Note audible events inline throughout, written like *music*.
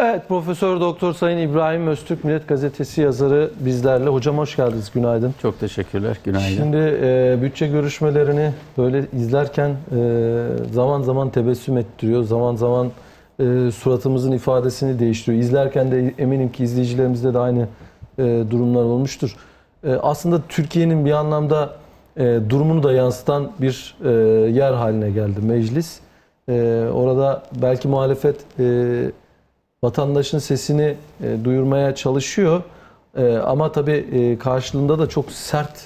Evet Profesör Doktor Sayın İbrahim Öztürk Millet Gazetesi yazarı bizlerle. Hocam hoş geldiniz. Günaydın. Çok teşekkürler. Günaydın. Şimdi e, bütçe görüşmelerini böyle izlerken e, zaman zaman tebessüm ettiriyor. Zaman zaman e, suratımızın ifadesini değiştiriyor. İzlerken de eminim ki izleyicilerimizde de aynı e, durumlar olmuştur. E, aslında Türkiye'nin bir anlamda e, durumunu da yansıtan bir e, yer haline geldi meclis. E, orada belki muhalefet e, vatandaşın sesini e, duyurmaya çalışıyor. E, ama tabii e, karşılığında da çok sert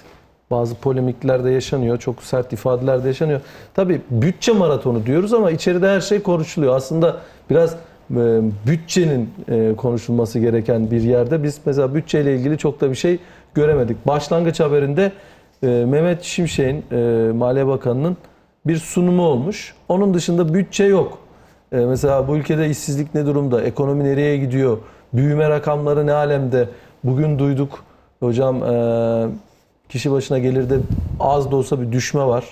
bazı polemikler de yaşanıyor. Çok sert ifadeler de yaşanıyor. Tabii bütçe maratonu diyoruz ama içeride her şey konuşuluyor. Aslında biraz e, bütçenin e, konuşulması gereken bir yerde biz mesela bütçeyle ilgili çok da bir şey göremedik. Başlangıç haberinde e, Mehmet Şimşek'in Maliye Bakanı'nın bir sunumu olmuş. Onun dışında bütçe yok. Ee, mesela bu ülkede işsizlik ne durumda? Ekonomi nereye gidiyor? Büyüme rakamları ne alemde? Bugün duyduk hocam e, kişi başına gelirde az da olsa bir düşme var.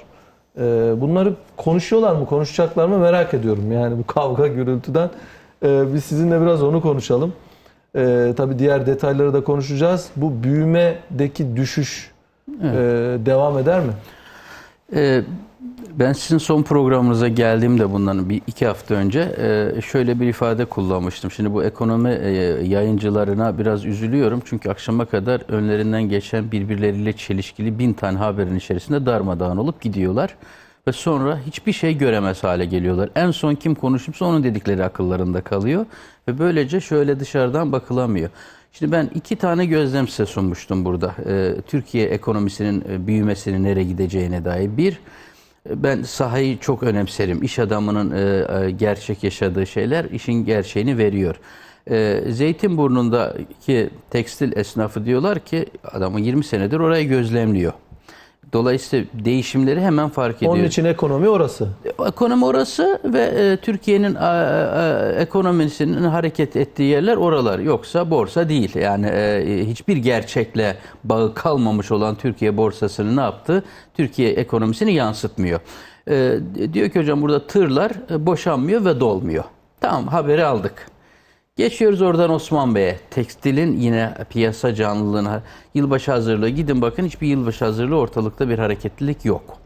E, bunları konuşuyorlar mı, konuşacaklar mı merak ediyorum. Yani bu kavga gürültüden e, biz sizinle biraz onu konuşalım. tabii diğer detayları da konuşacağız. Bu büyümedeki düşüş evet. devam eder mi? Evet ben sizin son programınıza geldiğimde bundan bir iki hafta önce e, şöyle bir ifade kullanmıştım. Şimdi bu ekonomi e, yayıncılarına biraz üzülüyorum. Çünkü akşama kadar önlerinden geçen birbirleriyle çelişkili bin tane haberin içerisinde darmadağın olup gidiyorlar. Ve sonra hiçbir şey göremez hale geliyorlar. En son kim konuşmuşsa onun dedikleri akıllarında kalıyor. Ve böylece şöyle dışarıdan bakılamıyor. Şimdi ben iki tane gözlem size sunmuştum burada. E, Türkiye ekonomisinin büyümesinin nereye gideceğine dair. Bir, ben sahayı çok önemserim. İş adamının e, e, gerçek yaşadığı şeyler işin gerçeğini veriyor. E, Zeytinburnu'ndaki tekstil esnafı diyorlar ki adamı 20 senedir orayı gözlemliyor. Dolayısıyla değişimleri hemen fark ediyor. Onun için ekonomi orası. Ekonomi orası ve e, Türkiye'nin e, e, ekonomisinin hareket ettiği yerler oralar. Yoksa borsa değil. Yani e, hiçbir gerçekle bağı kalmamış olan Türkiye borsasını ne yaptı? Türkiye ekonomisini yansıtmıyor. E, diyor ki hocam burada tırlar e, boşanmıyor ve dolmuyor. Tamam haberi aldık. Geçiyoruz oradan Osman Bey'e. Tekstilin yine piyasa canlılığına, yılbaşı hazırlığı. Gidin bakın hiçbir yılbaşı hazırlığı ortalıkta bir hareketlilik yok.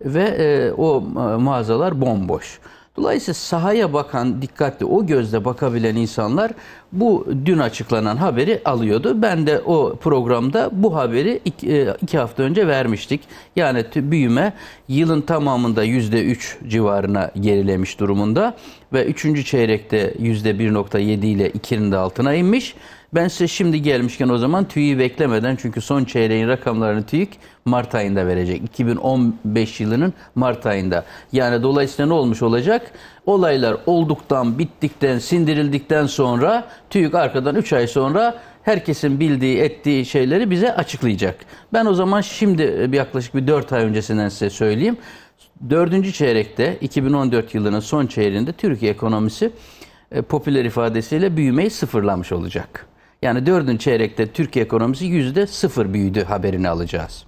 Ve e, o e, mağazalar bomboş. Dolayısıyla sahaya bakan dikkatli o gözle bakabilen insanlar bu dün açıklanan haberi alıyordu. Ben de o programda bu haberi iki, e, hafta önce vermiştik. Yani büyüme yılın tamamında yüzde üç civarına gerilemiş durumunda ve üçüncü çeyrekte yüzde %1.7 ile 2'nin de altına inmiş. Ben size şimdi gelmişken o zaman TÜİ'yi beklemeden çünkü son çeyreğin rakamlarını TÜİK Mart ayında verecek. 2015 yılının Mart ayında. Yani dolayısıyla ne olmuş olacak? Olaylar olduktan, bittikten, sindirildikten sonra TÜİK arkadan 3 ay sonra herkesin bildiği, ettiği şeyleri bize açıklayacak. Ben o zaman şimdi yaklaşık bir 4 ay öncesinden size söyleyeyim. 4. çeyrekte 2014 yılının son çeyreğinde Türkiye ekonomisi e, popüler ifadesiyle büyümeyi sıfırlamış olacak. Yani dördüncü çeyrekte Türkiye ekonomisi yüzde sıfır büyüdü haberini alacağız.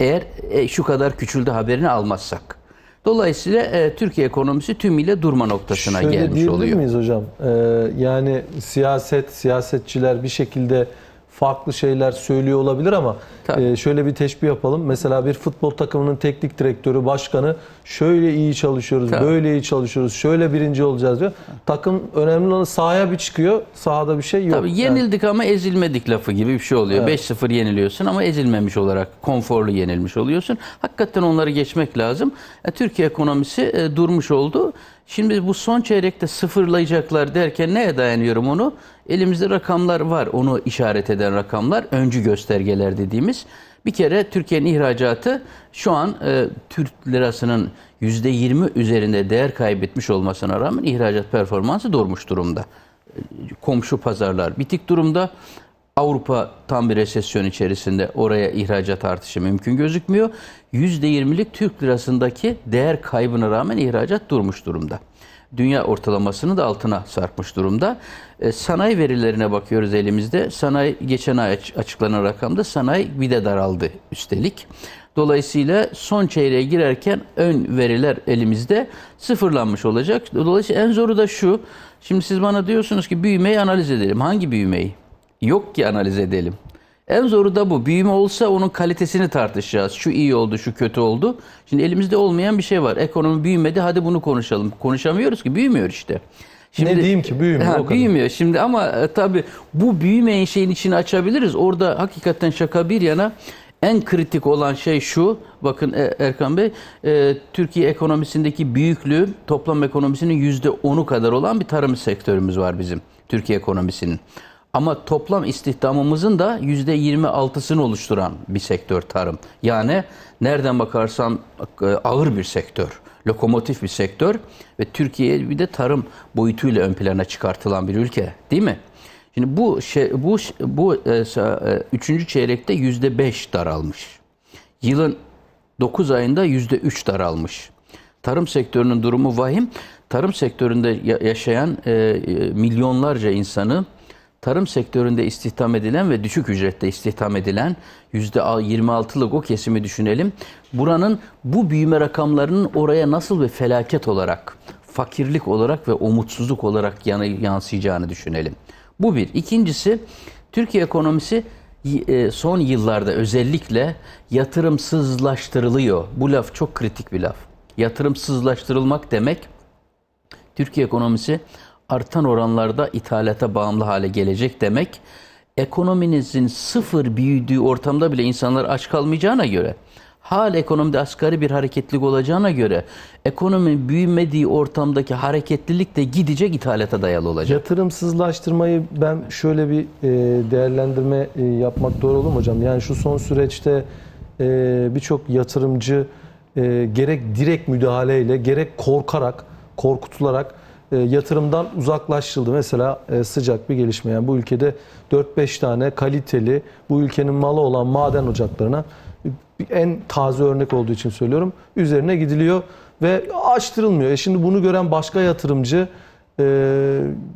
Eğer e, şu kadar küçüldü haberini almazsak. Dolayısıyla e, Türkiye ekonomisi tümüyle durma noktasına Şöyle gelmiş oluyor. Şöyle miyiz hocam? Ee, yani siyaset, siyasetçiler bir şekilde farklı şeyler söylüyor olabilir ama e, şöyle bir teşbih yapalım. Mesela bir futbol takımının teknik direktörü, başkanı şöyle iyi çalışıyoruz, Tabii. böyle iyi çalışıyoruz, şöyle birinci olacağız diyor. Takım önemli olan sahaya bir çıkıyor, sahada bir şey yok. Tabii yenildik yani. ama ezilmedik lafı gibi bir şey oluyor. Evet. 5-0 yeniliyorsun ama ezilmemiş olarak konforlu yenilmiş oluyorsun. Hakikaten onları geçmek lazım. E, Türkiye ekonomisi e, durmuş oldu. Şimdi bu son çeyrekte sıfırlayacaklar derken neye dayanıyorum onu? Elimizde rakamlar var onu işaret eden rakamlar öncü göstergeler dediğimiz. Bir kere Türkiye'nin ihracatı şu an e, Türk lirasının %20 üzerinde değer kaybetmiş olmasına rağmen ihracat performansı durmuş durumda. E, komşu pazarlar bitik durumda. Avrupa tam bir resesyon içerisinde oraya ihracat artışı mümkün gözükmüyor. %20'lik Türk lirasındaki değer kaybına rağmen ihracat durmuş durumda. Dünya ortalamasını da altına sarkmış durumda. E, sanayi verilerine bakıyoruz elimizde. Sanayi geçen ay açıklanan rakamda sanayi bir de daraldı üstelik. Dolayısıyla son çeyreğe girerken ön veriler elimizde sıfırlanmış olacak. Dolayısıyla en zoru da şu. Şimdi siz bana diyorsunuz ki büyümeyi analiz edelim. Hangi büyümeyi? Yok ki analiz edelim. En zoru da bu. Büyüme olsa onun kalitesini tartışacağız. Şu iyi oldu, şu kötü oldu. Şimdi elimizde olmayan bir şey var. Ekonomi büyümedi, hadi bunu konuşalım. Konuşamıyoruz ki, büyümüyor işte. Şimdi, ne diyeyim ki büyümüyor ha, o kadar. Büyümüyor şimdi ama e, tabii bu büyümeyen şeyin içini açabiliriz. Orada hakikaten şaka bir yana en kritik olan şey şu, bakın e, Erkan Bey, e, Türkiye ekonomisindeki büyüklüğü toplam ekonomisinin %10'u kadar olan bir tarım sektörümüz var bizim, Türkiye ekonomisinin. Ama toplam istihdamımızın da yüzde %26'sını oluşturan bir sektör tarım. Yani nereden bakarsan e, ağır bir sektör, lokomotif bir sektör ve Türkiye bir de tarım boyutuyla ön plana çıkartılan bir ülke değil mi? Şimdi bu şey, bu bu e, e üçüncü çeyrekte yüzde beş daralmış. Yılın 9 ayında yüzde üç daralmış. Tarım sektörünün durumu vahim. Tarım sektöründe yaşayan e, e, milyonlarca insanı tarım sektöründe istihdam edilen ve düşük ücrette istihdam edilen %26'lık o kesimi düşünelim. Buranın bu büyüme rakamlarının oraya nasıl bir felaket olarak, fakirlik olarak ve umutsuzluk olarak yansıyacağını düşünelim. Bu bir. İkincisi Türkiye ekonomisi e, son yıllarda özellikle yatırımsızlaştırılıyor. Bu laf çok kritik bir laf. Yatırımsızlaştırılmak demek Türkiye ekonomisi artan oranlarda ithalata bağımlı hale gelecek demek ekonominizin sıfır büyüdüğü ortamda bile insanlar aç kalmayacağına göre hal ekonomide asgari bir hareketlilik olacağına göre ekonominin büyümediği ortamdaki hareketlilik de gidecek ithalata dayalı olacak. Yatırımsızlaştırmayı ben şöyle bir e, değerlendirme e, yapmak doğru olur mu hocam? Yani şu son süreçte e, birçok yatırımcı gerek direkt müdahaleyle gerek korkarak, korkutularak e, yatırımdan uzaklaştırıldı. Mesela e, sıcak bir gelişme yani bu ülkede 4-5 tane kaliteli bu ülkenin malı olan maden ocaklarına en taze örnek olduğu için söylüyorum üzerine gidiliyor ve açtırılmıyor. E şimdi bunu gören başka yatırımcı e,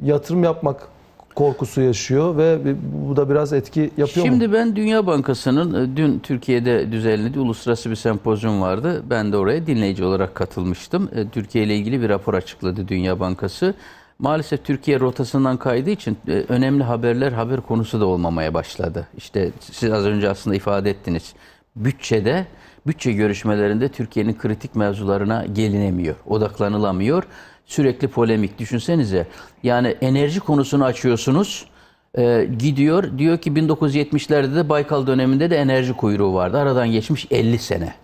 yatırım yapmak korkusu yaşıyor ve bu da biraz etki yapıyor Şimdi mu? Şimdi ben Dünya Bankası'nın e, dün Türkiye'de düzenlediği uluslararası bir sempozyum vardı. Ben de oraya dinleyici olarak katılmıştım. E, Türkiye ile ilgili bir rapor açıkladı Dünya Bankası. Maalesef Türkiye rotasından kaydığı için e, önemli haberler haber konusu da olmamaya başladı. İşte siz az önce aslında ifade ettiniz. Bütçede, bütçe görüşmelerinde Türkiye'nin kritik mevzularına gelinemiyor, odaklanılamıyor. Sürekli polemik. Düşünsenize yani enerji konusunu açıyorsunuz. E, gidiyor diyor ki 1970'lerde de Baykal döneminde de enerji kuyruğu vardı. Aradan geçmiş 50 sene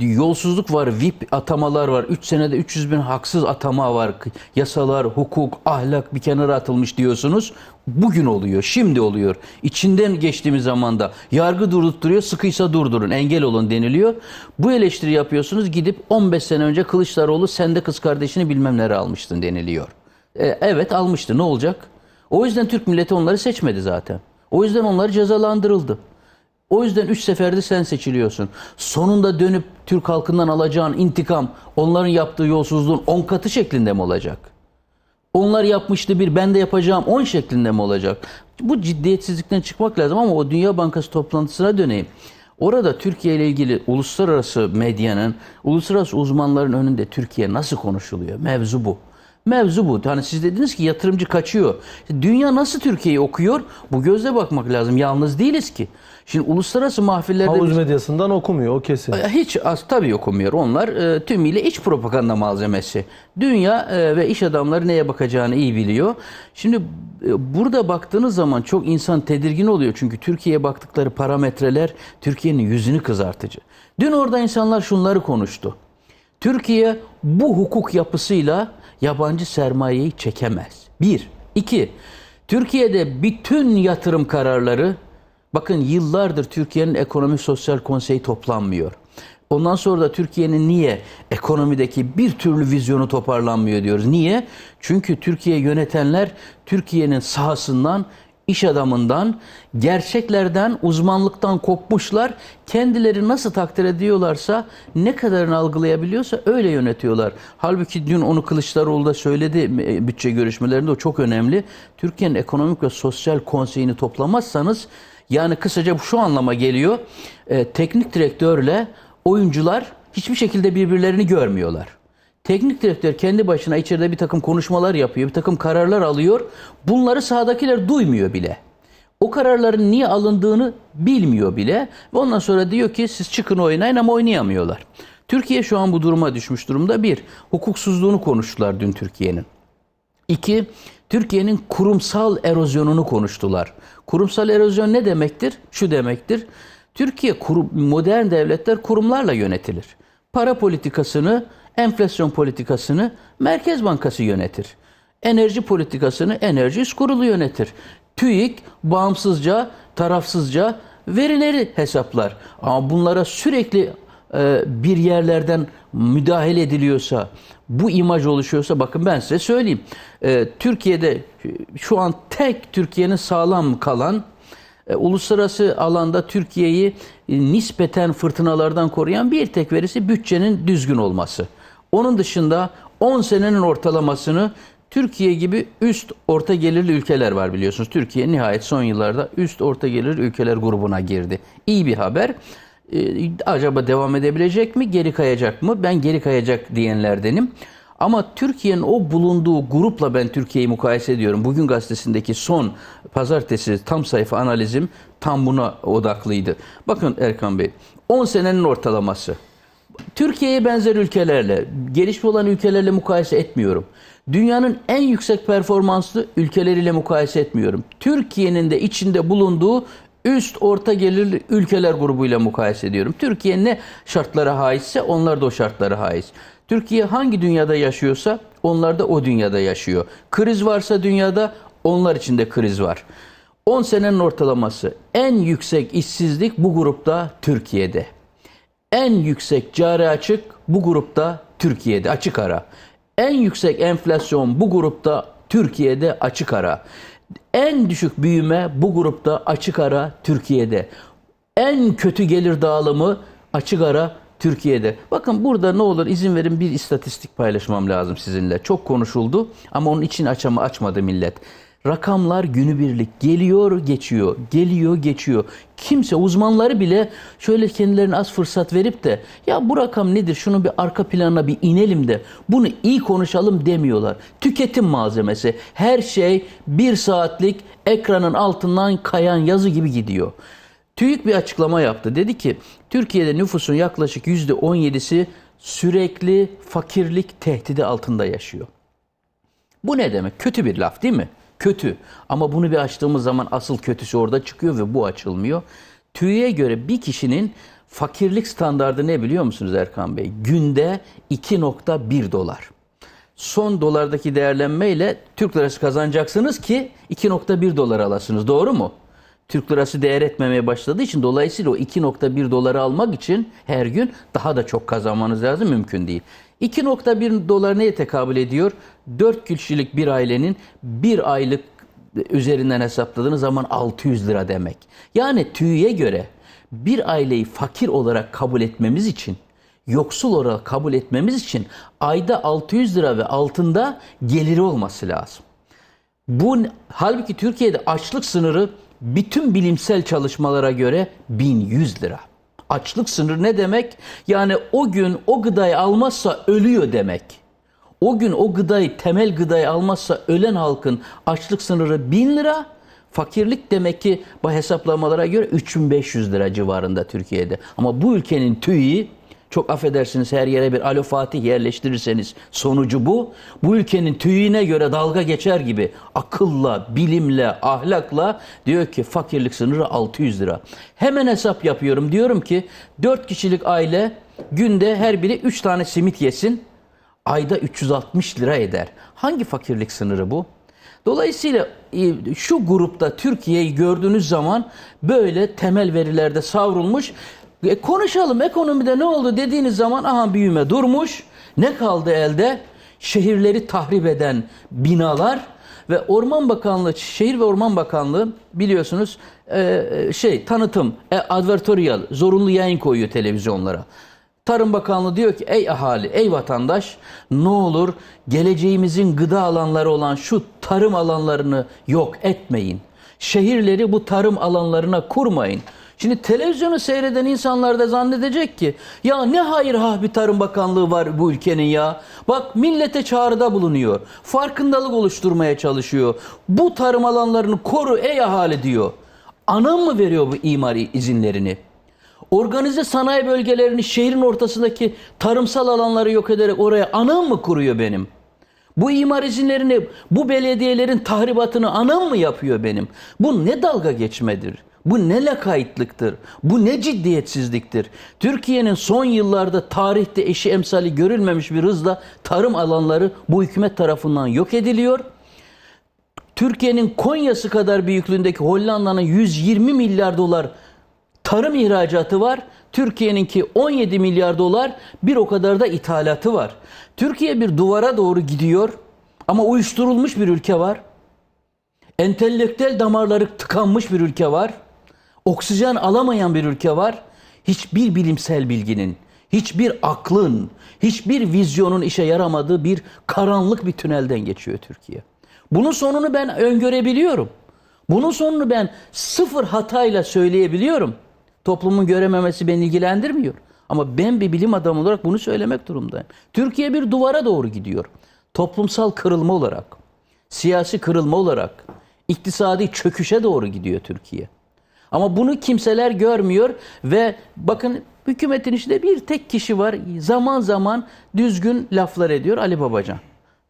yolsuzluk var, VIP atamalar var, 3 senede 300 bin haksız atama var, yasalar, hukuk, ahlak bir kenara atılmış diyorsunuz. Bugün oluyor, şimdi oluyor. İçinden geçtiğimiz zamanda yargı durdurtuyor, sıkıysa durdurun, engel olun deniliyor. Bu eleştiri yapıyorsunuz, gidip 15 sene önce Kılıçdaroğlu sende kız kardeşini bilmem nere almıştın deniliyor. E, evet almıştı, ne olacak? O yüzden Türk milleti onları seçmedi zaten. O yüzden onlar cezalandırıldı. O yüzden üç seferde sen seçiliyorsun. Sonunda dönüp Türk halkından alacağın intikam onların yaptığı yolsuzluğun on katı şeklinde mi olacak? Onlar yapmıştı bir ben de yapacağım on şeklinde mi olacak? Bu ciddiyetsizlikten çıkmak lazım ama o Dünya Bankası toplantısına döneyim. Orada Türkiye ile ilgili uluslararası medyanın, uluslararası uzmanların önünde Türkiye nasıl konuşuluyor? Mevzu bu. Mevzu bu. Hani siz dediniz ki yatırımcı kaçıyor. Dünya nasıl Türkiye'yi okuyor? Bu gözle bakmak lazım. Yalnız değiliz ki. Şimdi uluslararası mahfillerde... Havuz medyasından okumuyor o kesin. Hiç az tabii okumuyor. Onlar e, tümüyle iç propaganda malzemesi. Dünya e, ve iş adamları neye bakacağını iyi biliyor. Şimdi e, burada baktığınız zaman çok insan tedirgin oluyor. Çünkü Türkiye'ye baktıkları parametreler Türkiye'nin yüzünü kızartıcı. Dün orada insanlar şunları konuştu. Türkiye bu hukuk yapısıyla yabancı sermayeyi çekemez. Bir. iki. Türkiye'de bütün yatırım kararları Bakın yıllardır Türkiye'nin Ekonomi Sosyal Konseyi toplanmıyor. Ondan sonra da Türkiye'nin niye ekonomideki bir türlü vizyonu toparlanmıyor diyoruz. Niye? Çünkü Türkiye yönetenler Türkiye'nin sahasından, iş adamından, gerçeklerden, uzmanlıktan kopmuşlar. Kendileri nasıl takdir ediyorlarsa, ne kadarını algılayabiliyorsa öyle yönetiyorlar. Halbuki dün onu Kılıçdaroğlu da söyledi e, bütçe görüşmelerinde o çok önemli. Türkiye'nin ekonomik ve sosyal konseyini toplamazsanız yani kısaca şu anlama geliyor. E, teknik direktörle oyuncular hiçbir şekilde birbirlerini görmüyorlar. Teknik direktör kendi başına içeride bir takım konuşmalar yapıyor, bir takım kararlar alıyor. Bunları sahadakiler duymuyor bile. O kararların niye alındığını bilmiyor bile. Ve ondan sonra diyor ki siz çıkın oynayın ama oynayamıyorlar. Türkiye şu an bu duruma düşmüş durumda. Bir, hukuksuzluğunu konuştular dün Türkiye'nin. İki, Türkiye'nin kurumsal erozyonunu konuştular. Kurumsal erozyon ne demektir? Şu demektir. Türkiye kurum, modern devletler kurumlarla yönetilir. Para politikasını, enflasyon politikasını Merkez Bankası yönetir. Enerji politikasını Enerji Üst Kurulu yönetir. TÜİK bağımsızca, tarafsızca verileri hesaplar. Ama bunlara sürekli e, bir yerlerden müdahale ediliyorsa, bu imaj oluşuyorsa bakın ben size söyleyeyim. E, Türkiye'de şu an tek Türkiye'nin sağlam kalan e, uluslararası alanda Türkiye'yi nispeten fırtınalardan koruyan bir tek verisi bütçenin düzgün olması. Onun dışında 10 senenin ortalamasını Türkiye gibi üst orta gelirli ülkeler var biliyorsunuz. Türkiye nihayet son yıllarda üst orta gelirli ülkeler grubuna girdi. İyi bir haber e, acaba devam edebilecek mi, geri kayacak mı? Ben geri kayacak diyenlerdenim. Ama Türkiye'nin o bulunduğu grupla ben Türkiye'yi mukayese ediyorum. Bugün gazetesindeki son pazartesi tam sayfa analizim tam buna odaklıydı. Bakın Erkan Bey, 10 senenin ortalaması. Türkiye'ye benzer ülkelerle, gelişme olan ülkelerle mukayese etmiyorum. Dünyanın en yüksek performanslı ülkeleriyle mukayese etmiyorum. Türkiye'nin de içinde bulunduğu üst orta gelirli ülkeler grubuyla mukayese ediyorum. Türkiye ne şartlara haizse onlar da o şartlara haiz. Türkiye hangi dünyada yaşıyorsa onlar da o dünyada yaşıyor. Kriz varsa dünyada onlar için de kriz var. 10 senenin ortalaması en yüksek işsizlik bu grupta Türkiye'de. En yüksek cari açık bu grupta Türkiye'de açık ara. En yüksek enflasyon bu grupta Türkiye'de açık ara. En düşük büyüme bu grupta açık ara Türkiye'de. En kötü gelir dağılımı açık ara Türkiye'de. Bakın burada ne olur izin verin bir istatistik paylaşmam lazım sizinle. Çok konuşuldu ama onun için açama açmadı millet. Rakamlar günübirlik geliyor geçiyor, geliyor geçiyor. Kimse uzmanları bile şöyle kendilerine az fırsat verip de ya bu rakam nedir şunu bir arka planına bir inelim de bunu iyi konuşalım demiyorlar. Tüketim malzemesi her şey bir saatlik ekranın altından kayan yazı gibi gidiyor. TÜİK bir açıklama yaptı. Dedi ki Türkiye'de nüfusun yaklaşık %17'si sürekli fakirlik tehdidi altında yaşıyor. Bu ne demek? Kötü bir laf değil mi? kötü. Ama bunu bir açtığımız zaman asıl kötüsü orada çıkıyor ve bu açılmıyor. TÜİ'ye göre bir kişinin fakirlik standardı ne biliyor musunuz Erkan Bey? Günde 2.1 dolar. Son dolardaki değerlenmeyle Türk lirası kazanacaksınız ki 2.1 dolar alasınız. Doğru mu? Türk lirası değer etmemeye başladığı için dolayısıyla o 2.1 doları almak için her gün daha da çok kazanmanız lazım mümkün değil. 2.1 dolar neye tekabül ediyor? 4 kişilik bir ailenin bir aylık üzerinden hesapladığınız zaman 600 lira demek. Yani tüyüye göre bir aileyi fakir olarak kabul etmemiz için yoksul olarak kabul etmemiz için ayda 600 lira ve altında geliri olması lazım. Bu halbuki Türkiye'de açlık sınırı bütün bilimsel çalışmalara göre 1100 lira. Açlık sınırı ne demek? Yani o gün o gıdayı almazsa ölüyor demek. O gün o gıdayı, temel gıdayı almazsa ölen halkın açlık sınırı 1000 lira. Fakirlik demek ki bu hesaplamalara göre 3500 lira civarında Türkiye'de. Ama bu ülkenin TÜİ çok affedersiniz her yere bir alo Fatih yerleştirirseniz sonucu bu. Bu ülkenin tüyüne göre dalga geçer gibi akılla, bilimle, ahlakla diyor ki fakirlik sınırı 600 lira. Hemen hesap yapıyorum diyorum ki 4 kişilik aile günde her biri 3 tane simit yesin ayda 360 lira eder. Hangi fakirlik sınırı bu? Dolayısıyla e, şu grupta Türkiye'yi gördüğünüz zaman böyle temel verilerde savrulmuş e konuşalım ekonomide ne oldu dediğiniz zaman aha büyüme durmuş. Ne kaldı elde? Şehirleri tahrip eden binalar ve Orman Bakanlığı, Şehir ve Orman Bakanlığı biliyorsunuz e, şey tanıtım, e, advertorial, zorunlu yayın koyuyor televizyonlara. Tarım Bakanlığı diyor ki ey ahali, ey vatandaş ne olur geleceğimizin gıda alanları olan şu tarım alanlarını yok etmeyin. Şehirleri bu tarım alanlarına kurmayın. Şimdi televizyonu seyreden insanlar da zannedecek ki ya ne hayır hah bir tarım bakanlığı var bu ülkenin ya. Bak millete çağrıda bulunuyor. Farkındalık oluşturmaya çalışıyor. Bu tarım alanlarını koru ey ahali diyor. Anam mı veriyor bu imar izinlerini? Organize sanayi bölgelerini şehrin ortasındaki tarımsal alanları yok ederek oraya anam mı kuruyor benim? Bu imar izinlerini bu belediyelerin tahribatını anam mı yapıyor benim? Bu ne dalga geçmedir? Bu ne lakaytlıktır? Bu ne ciddiyetsizliktir? Türkiye'nin son yıllarda tarihte eşi emsali görülmemiş bir hızla tarım alanları bu hükümet tarafından yok ediliyor. Türkiye'nin Konya'sı kadar büyüklüğündeki Hollanda'nın 120 milyar dolar tarım ihracatı var. Türkiye'ninki 17 milyar dolar bir o kadar da ithalatı var. Türkiye bir duvara doğru gidiyor ama uyuşturulmuş bir ülke var. Entelektüel damarları tıkanmış bir ülke var. Oksijen alamayan bir ülke var. Hiçbir bilimsel bilginin, hiçbir aklın, hiçbir vizyonun işe yaramadığı bir karanlık bir tünelden geçiyor Türkiye. Bunun sonunu ben öngörebiliyorum. Bunun sonunu ben sıfır hatayla söyleyebiliyorum. Toplumun görememesi beni ilgilendirmiyor. Ama ben bir bilim adamı olarak bunu söylemek durumdayım. Türkiye bir duvara doğru gidiyor. Toplumsal kırılma olarak, siyasi kırılma olarak, iktisadi çöküşe doğru gidiyor Türkiye. Ama bunu kimseler görmüyor ve bakın hükümetin içinde bir tek kişi var. Zaman zaman düzgün laflar ediyor Ali Babacan.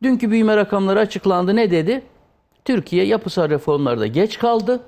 Dünkü büyüme rakamları açıklandı. Ne dedi? Türkiye yapısal reformlarda geç kaldı.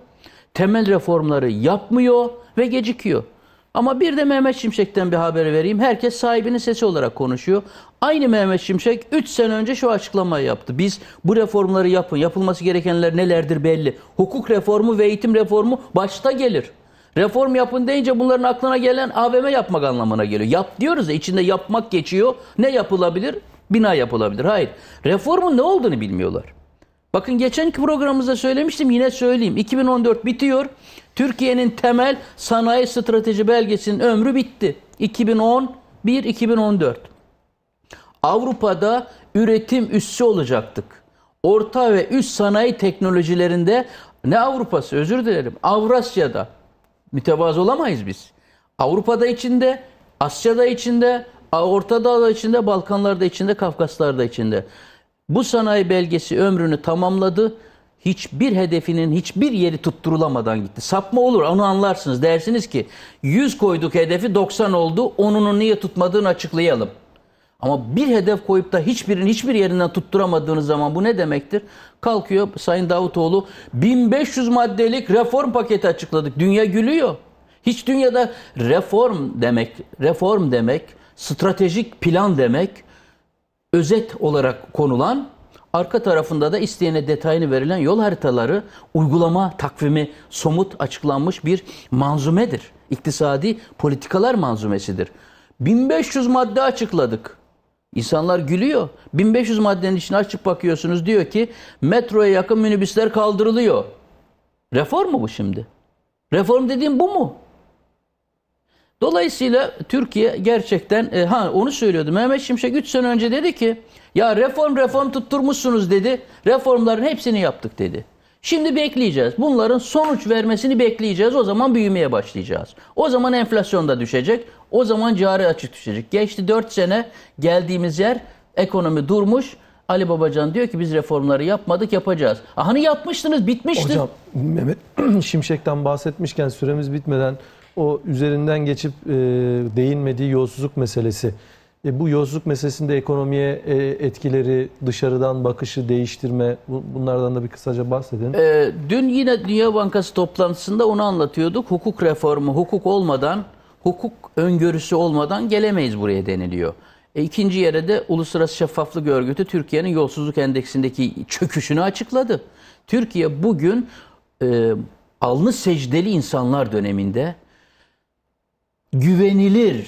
Temel reformları yapmıyor ve gecikiyor. Ama bir de Mehmet Şimşek'ten bir haber vereyim. Herkes sahibinin sesi olarak konuşuyor. Aynı Mehmet Şimşek 3 sene önce şu açıklamayı yaptı. Biz bu reformları yapın. Yapılması gerekenler nelerdir belli. Hukuk reformu ve eğitim reformu başta gelir. Reform yapın deyince bunların aklına gelen AVM yapmak anlamına geliyor. Yap diyoruz da içinde yapmak geçiyor. Ne yapılabilir? Bina yapılabilir. Hayır. Reformun ne olduğunu bilmiyorlar. Bakın geçenki programımızda söylemiştim yine söyleyeyim. 2014 bitiyor. Türkiye'nin temel sanayi strateji belgesinin ömrü bitti. 2011-2014. Avrupa'da üretim üssü olacaktık. Orta ve üst sanayi teknolojilerinde ne Avrupa'sı özür dilerim Avrasya'da mütevazı olamayız biz. Avrupa'da içinde, Asya'da içinde, Orta Dağ'da içinde, Balkanlar'da içinde, Kafkaslar'da içinde. Bu sanayi belgesi ömrünü tamamladı. Hiçbir hedefinin hiçbir yeri tutturulamadan gitti. Sapma olur onu anlarsınız. Dersiniz ki 100 koyduk hedefi 90 oldu. Onunu niye tutmadığını açıklayalım. Ama bir hedef koyup da hiçbirini hiçbir yerinden tutturamadığınız zaman bu ne demektir? Kalkıyor Sayın Davutoğlu 1500 maddelik reform paketi açıkladık. Dünya gülüyor. Hiç dünyada reform demek, reform demek, stratejik plan demek özet olarak konulan arka tarafında da isteyene detayını verilen yol haritaları uygulama takvimi somut açıklanmış bir manzumedir. İktisadi politikalar manzumesidir. 1500 madde açıkladık. İnsanlar gülüyor. 1500 maddenin içine açıp bakıyorsunuz diyor ki metroya yakın minibüsler kaldırılıyor. Reform mu bu şimdi? Reform dediğim bu mu? Dolayısıyla Türkiye gerçekten e, ha onu söylüyordu. Mehmet Şimşek 3 sene önce dedi ki ya reform reform tutturmuşsunuz dedi. Reformların hepsini yaptık dedi. Şimdi bekleyeceğiz. Bunların sonuç vermesini bekleyeceğiz. O zaman büyümeye başlayacağız. O zaman enflasyon da düşecek. O zaman cari açık düşecek. Geçti 4 sene geldiğimiz yer ekonomi durmuş. Ali Babacan diyor ki biz reformları yapmadık yapacağız. hani yapmıştınız bitmişti. Hocam Mehmet *clears throat* Şimşek'ten bahsetmişken süremiz bitmeden o üzerinden geçip e, değinmediği yolsuzluk meselesi. E, bu yolsuzluk meselesinde ekonomiye e, etkileri, dışarıdan bakışı değiştirme bu, bunlardan da bir kısaca bahsedin. E, dün yine Dünya Bankası toplantısında onu anlatıyorduk. Hukuk reformu, hukuk olmadan, hukuk öngörüsü olmadan gelemeyiz buraya deniliyor. E, ikinci yere de Uluslararası Şeffaflık Örgütü Türkiye'nin yolsuzluk endeksindeki çöküşünü açıkladı. Türkiye bugün e, alnı secdeli insanlar döneminde güvenilir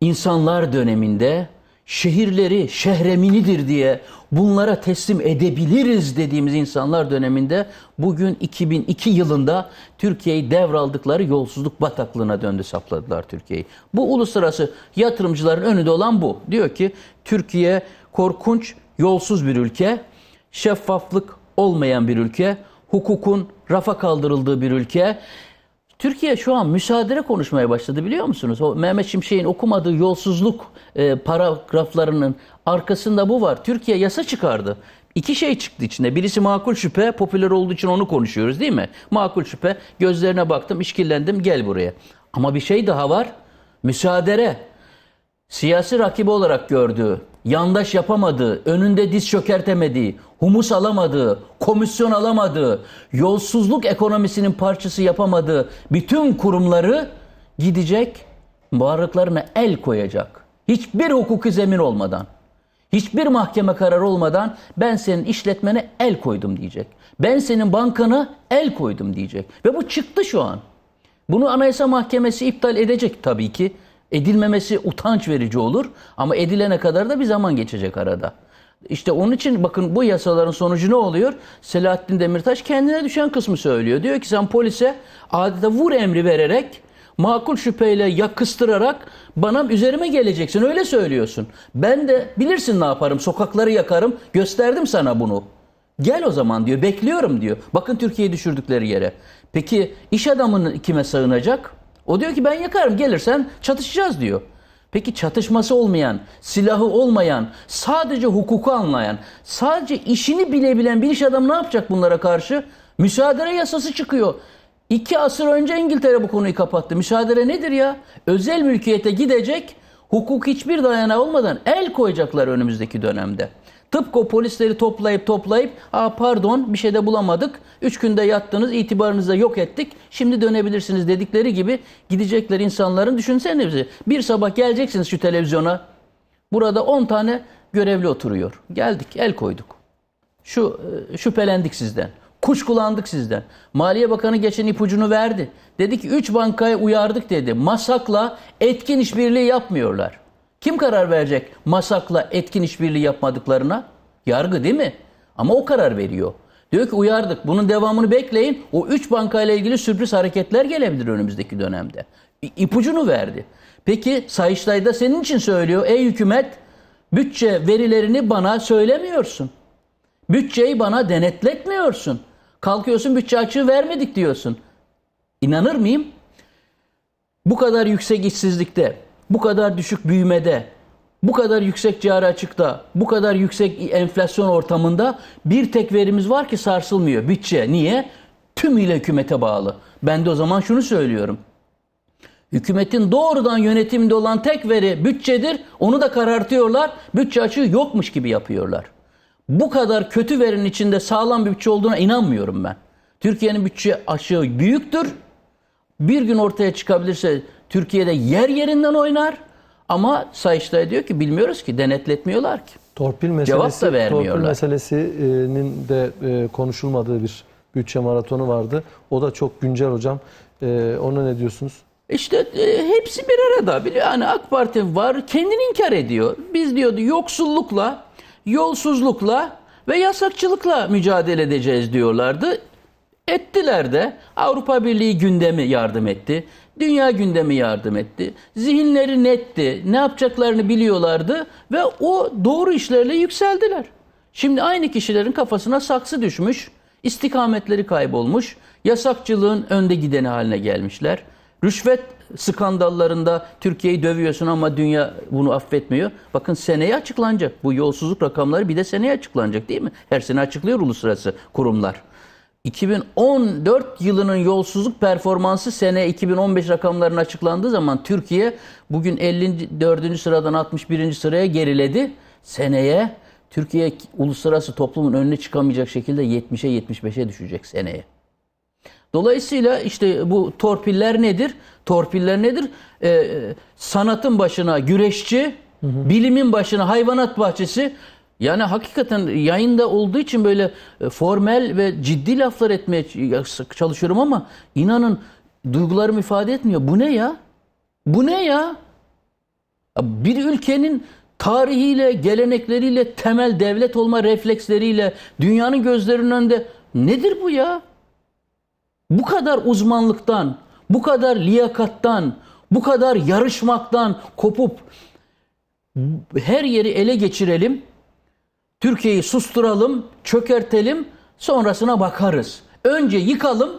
insanlar döneminde şehirleri şehreminidir diye bunlara teslim edebiliriz dediğimiz insanlar döneminde bugün 2002 yılında Türkiye'yi devraldıkları yolsuzluk bataklığına döndü sapladılar Türkiye'yi. Bu uluslararası yatırımcıların önünde olan bu. Diyor ki Türkiye korkunç yolsuz bir ülke, şeffaflık olmayan bir ülke, hukukun rafa kaldırıldığı bir ülke, Türkiye şu an müsaadele konuşmaya başladı biliyor musunuz? O Mehmet Şimşek'in okumadığı yolsuzluk e, paragraflarının arkasında bu var. Türkiye yasa çıkardı. İki şey çıktı içinde. Birisi makul şüphe, popüler olduğu için onu konuşuyoruz değil mi? Makul şüphe, gözlerine baktım, işkillendim, gel buraya. Ama bir şey daha var. Müsaadele. Siyasi rakibi olarak gördüğü, yandaş yapamadığı, önünde diz çökertemediği, humus alamadığı, komisyon alamadığı, yolsuzluk ekonomisinin parçası yapamadığı bütün kurumları gidecek, varlıklarına el koyacak. Hiçbir hukuki zemin olmadan, hiçbir mahkeme kararı olmadan ben senin işletmene el koydum diyecek. Ben senin bankana el koydum diyecek. Ve bu çıktı şu an. Bunu Anayasa Mahkemesi iptal edecek tabii ki. Edilmemesi utanç verici olur ama edilene kadar da bir zaman geçecek arada. İşte onun için bakın bu yasaların sonucu ne oluyor? Selahattin Demirtaş kendine düşen kısmı söylüyor. Diyor ki sen polise adeta vur emri vererek makul şüpheyle yakıştırarak bana üzerime geleceksin öyle söylüyorsun. Ben de bilirsin ne yaparım sokakları yakarım gösterdim sana bunu. Gel o zaman diyor bekliyorum diyor. Bakın Türkiye'yi düşürdükleri yere. Peki iş adamının kime sığınacak? O diyor ki ben yakarım gelirsen çatışacağız diyor. Peki çatışması olmayan, silahı olmayan, sadece hukuku anlayan, sadece işini bilebilen bir iş adamı ne yapacak bunlara karşı? Müsaadele yasası çıkıyor. İki asır önce İngiltere bu konuyu kapattı. Müsaadele nedir ya? Özel mülkiyete gidecek, hukuk hiçbir dayanağı olmadan el koyacaklar önümüzdeki dönemde. Tıpkı o polisleri toplayıp toplayıp Aa, pardon bir şey de bulamadık. Üç günde yattınız itibarınızı da yok ettik. Şimdi dönebilirsiniz dedikleri gibi gidecekler insanların düşünsenize. Bir sabah geleceksiniz şu televizyona. Burada 10 tane görevli oturuyor. Geldik el koyduk. Şu e, şüphelendik sizden. Kuşkulandık sizden. Maliye Bakanı geçen ipucunu verdi. Dedi ki 3 bankaya uyardık dedi. Masakla etkin işbirliği yapmıyorlar. Kim karar verecek masakla etkin işbirliği yapmadıklarına? Yargı değil mi? Ama o karar veriyor. Diyor ki uyardık bunun devamını bekleyin. O 3 bankayla ilgili sürpriz hareketler gelebilir önümüzdeki dönemde. İpucunu verdi. Peki Sayıştay da senin için söylüyor. Ey hükümet bütçe verilerini bana söylemiyorsun. Bütçeyi bana denetletmiyorsun. Kalkıyorsun bütçe açığı vermedik diyorsun. İnanır mıyım? Bu kadar yüksek işsizlikte bu kadar düşük büyümede, bu kadar yüksek cari açıkta, bu kadar yüksek enflasyon ortamında bir tek verimiz var ki sarsılmıyor. Bütçe. Niye? Tümüyle hükümete bağlı. Ben de o zaman şunu söylüyorum. Hükümetin doğrudan yönetimde olan tek veri bütçedir. Onu da karartıyorlar. Bütçe açığı yokmuş gibi yapıyorlar. Bu kadar kötü verinin içinde sağlam bir bütçe olduğuna inanmıyorum ben. Türkiye'nin bütçe açığı büyüktür. Bir gün ortaya çıkabilirse Türkiye'de yer yerinden oynar ama Sayıştay diyor ki bilmiyoruz ki denetletmiyorlar ki. Torpil meselesi, Cevap da vermiyorlar. Torpil meselesinin de e, konuşulmadığı bir bütçe maratonu vardı. O da çok güncel hocam. E, ona ne diyorsunuz? İşte e, hepsi bir arada. Yani AK Parti var kendini inkar ediyor. Biz diyordu yoksullukla, yolsuzlukla ve yasakçılıkla mücadele edeceğiz diyorlardı. Ettiler de Avrupa Birliği gündemi yardım etti. Dünya gündemi yardım etti. Zihinleri netti. Ne yapacaklarını biliyorlardı ve o doğru işlerle yükseldiler. Şimdi aynı kişilerin kafasına saksı düşmüş, istikametleri kaybolmuş, yasakçılığın önde gideni haline gelmişler. Rüşvet skandallarında Türkiye'yi dövüyorsun ama dünya bunu affetmiyor. Bakın seneye açıklanacak. Bu yolsuzluk rakamları bir de seneye açıklanacak değil mi? Her sene açıklıyor uluslararası kurumlar. 2014 yılının yolsuzluk performansı sene 2015 rakamlarının açıklandığı zaman Türkiye bugün 54. sıradan 61. sıraya geriledi. Seneye Türkiye uluslararası toplumun önüne çıkamayacak şekilde 70'e 75'e düşecek seneye. Dolayısıyla işte bu torpiller nedir? Torpiller nedir? Ee, sanatın başına güreşçi, hı hı. bilimin başına hayvanat bahçesi, yani hakikaten yayında olduğu için böyle e, formel ve ciddi laflar etmeye çalışıyorum ama inanın duygularımı ifade etmiyor. Bu ne ya? Bu ne ya? Bir ülkenin tarihiyle, gelenekleriyle, temel devlet olma refleksleriyle, dünyanın gözlerinin önünde nedir bu ya? Bu kadar uzmanlıktan, bu kadar liyakattan, bu kadar yarışmaktan kopup her yeri ele geçirelim. Türkiye'yi susturalım, çökertelim, sonrasına bakarız. Önce yıkalım,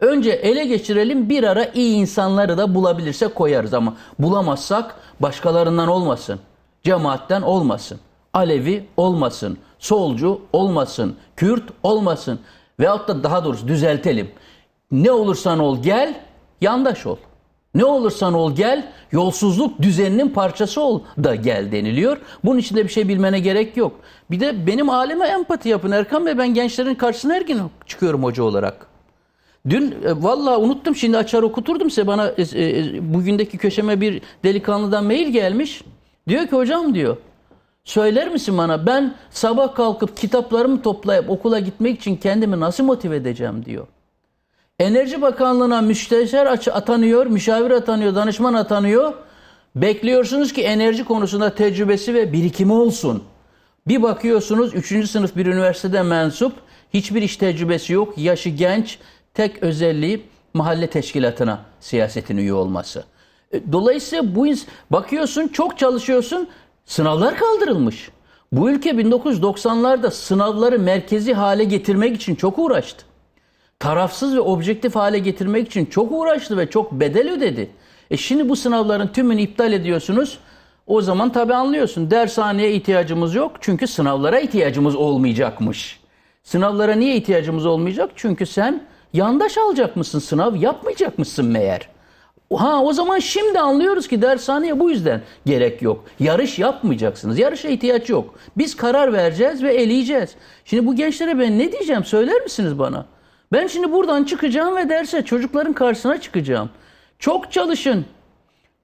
önce ele geçirelim, bir ara iyi insanları da bulabilirsek koyarız ama bulamazsak başkalarından olmasın, cemaatten olmasın, Alevi olmasın, solcu olmasın, Kürt olmasın veyahut da daha doğrusu düzeltelim. Ne olursan ol gel, yandaş ol. Ne olursan ol gel, yolsuzluk düzeninin parçası ol da gel deniliyor. Bunun için de bir şey bilmene gerek yok. Bir de benim aleme empati yapın Erkan Bey. Ben gençlerin karşısına her gün çıkıyorum hoca olarak. Dün e, vallahi unuttum şimdi açar okuturdum size bana e, e, bugündeki köşeme bir delikanlıdan mail gelmiş. Diyor ki hocam diyor söyler misin bana ben sabah kalkıp kitaplarımı toplayıp okula gitmek için kendimi nasıl motive edeceğim diyor. Enerji Bakanlığı'na müsteşar atanıyor, müşavir atanıyor, danışman atanıyor. Bekliyorsunuz ki enerji konusunda tecrübesi ve birikimi olsun. Bir bakıyorsunuz 3. sınıf bir üniversitede mensup, hiçbir iş tecrübesi yok, yaşı genç, tek özelliği mahalle teşkilatına siyasetin üye olması. E, dolayısıyla bu bakıyorsun çok çalışıyorsun, sınavlar kaldırılmış. Bu ülke 1990'larda sınavları merkezi hale getirmek için çok uğraştı tarafsız ve objektif hale getirmek için çok uğraştı ve çok bedel ödedi. E şimdi bu sınavların tümünü iptal ediyorsunuz. O zaman tabi anlıyorsun dershaneye ihtiyacımız yok çünkü sınavlara ihtiyacımız olmayacakmış. Sınavlara niye ihtiyacımız olmayacak? Çünkü sen yandaş alacak mısın sınav yapmayacak mısın meğer? Ha o zaman şimdi anlıyoruz ki dershaneye bu yüzden gerek yok. Yarış yapmayacaksınız. Yarışa ihtiyaç yok. Biz karar vereceğiz ve eleyeceğiz. Şimdi bu gençlere ben ne diyeceğim söyler misiniz bana? Ben şimdi buradan çıkacağım ve derse çocukların karşısına çıkacağım. Çok çalışın.